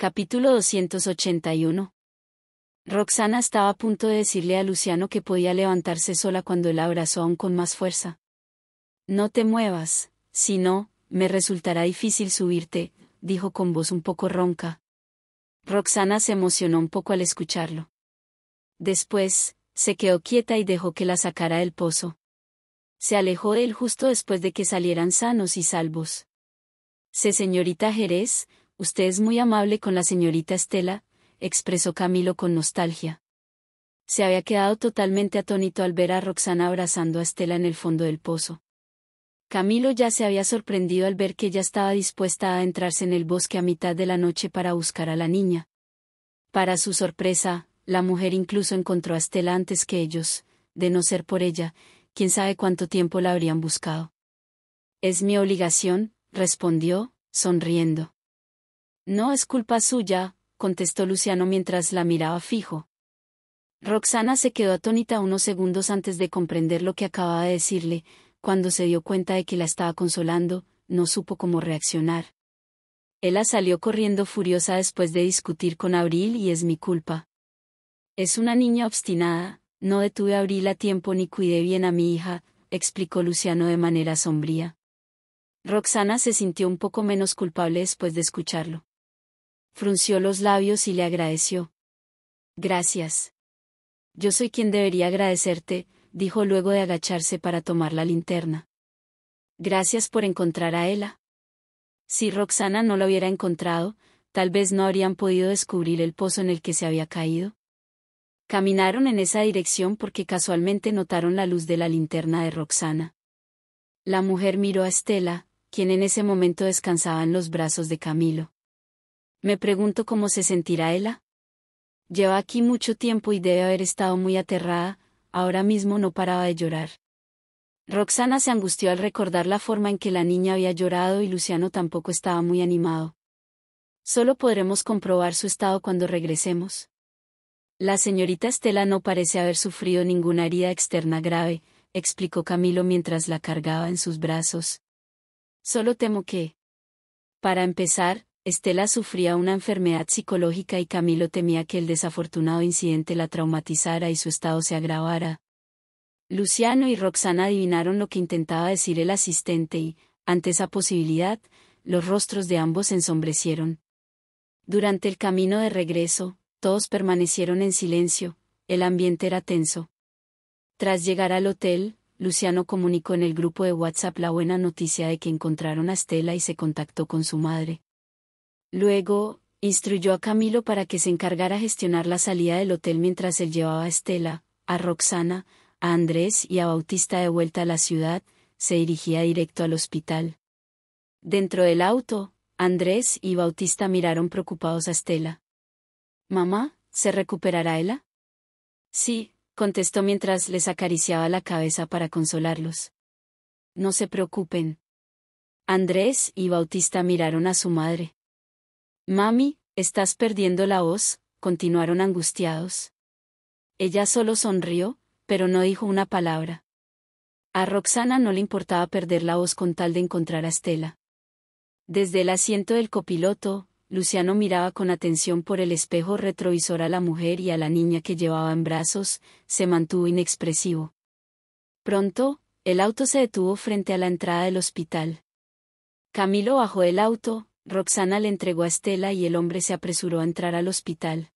Capítulo 281. Roxana estaba a punto de decirle a Luciano que podía levantarse sola cuando él abrazó aún con más fuerza. No te muevas, si no, me resultará difícil subirte, dijo con voz un poco ronca. Roxana se emocionó un poco al escucharlo. Después, se quedó quieta y dejó que la sacara del pozo. Se alejó de él justo después de que salieran sanos y salvos. Se señorita Jerez, Usted es muy amable con la señorita Estela, expresó Camilo con nostalgia. Se había quedado totalmente atónito al ver a Roxana abrazando a Estela en el fondo del pozo. Camilo ya se había sorprendido al ver que ella estaba dispuesta a entrarse en el bosque a mitad de la noche para buscar a la niña. Para su sorpresa, la mujer incluso encontró a Estela antes que ellos, de no ser por ella, quién sabe cuánto tiempo la habrían buscado. Es mi obligación, respondió, sonriendo. No es culpa suya, contestó Luciano mientras la miraba fijo. Roxana se quedó atónita unos segundos antes de comprender lo que acababa de decirle, cuando se dio cuenta de que la estaba consolando, no supo cómo reaccionar. Ella salió corriendo furiosa después de discutir con Abril y es mi culpa. Es una niña obstinada, no detuve a Abril a tiempo ni cuidé bien a mi hija, explicó Luciano de manera sombría. Roxana se sintió un poco menos culpable después de escucharlo frunció los labios y le agradeció. Gracias. Yo soy quien debería agradecerte, dijo luego de agacharse para tomar la linterna. Gracias por encontrar a Ella. Si Roxana no la hubiera encontrado, tal vez no habrían podido descubrir el pozo en el que se había caído. Caminaron en esa dirección porque casualmente notaron la luz de la linterna de Roxana. La mujer miró a Estela, quien en ese momento descansaba en los brazos de Camilo. Me pregunto cómo se sentirá ella. Lleva aquí mucho tiempo y debe haber estado muy aterrada, ahora mismo no paraba de llorar. Roxana se angustió al recordar la forma en que la niña había llorado y Luciano tampoco estaba muy animado. Solo podremos comprobar su estado cuando regresemos. La señorita Estela no parece haber sufrido ninguna herida externa grave, explicó Camilo mientras la cargaba en sus brazos. Solo temo que... Para empezar, Estela sufría una enfermedad psicológica y Camilo temía que el desafortunado incidente la traumatizara y su estado se agravara. Luciano y Roxana adivinaron lo que intentaba decir el asistente y, ante esa posibilidad, los rostros de ambos se ensombrecieron. Durante el camino de regreso, todos permanecieron en silencio, el ambiente era tenso. Tras llegar al hotel, Luciano comunicó en el grupo de WhatsApp la buena noticia de que encontraron a Estela y se contactó con su madre. Luego, instruyó a Camilo para que se encargara gestionar la salida del hotel mientras él llevaba a Estela, a Roxana, a Andrés y a Bautista de vuelta a la ciudad, se dirigía directo al hospital. Dentro del auto, Andrés y Bautista miraron preocupados a Estela. Mamá, ¿se recuperará ella? Sí, contestó mientras les acariciaba la cabeza para consolarlos. No se preocupen. Andrés y Bautista miraron a su madre. Mami, estás perdiendo la voz, continuaron angustiados. Ella solo sonrió, pero no dijo una palabra. A Roxana no le importaba perder la voz con tal de encontrar a Estela. Desde el asiento del copiloto, Luciano miraba con atención por el espejo retrovisor a la mujer y a la niña que llevaba en brazos, se mantuvo inexpresivo. Pronto, el auto se detuvo frente a la entrada del hospital. Camilo bajó el auto, Roxana le entregó a Estela y el hombre se apresuró a entrar al hospital.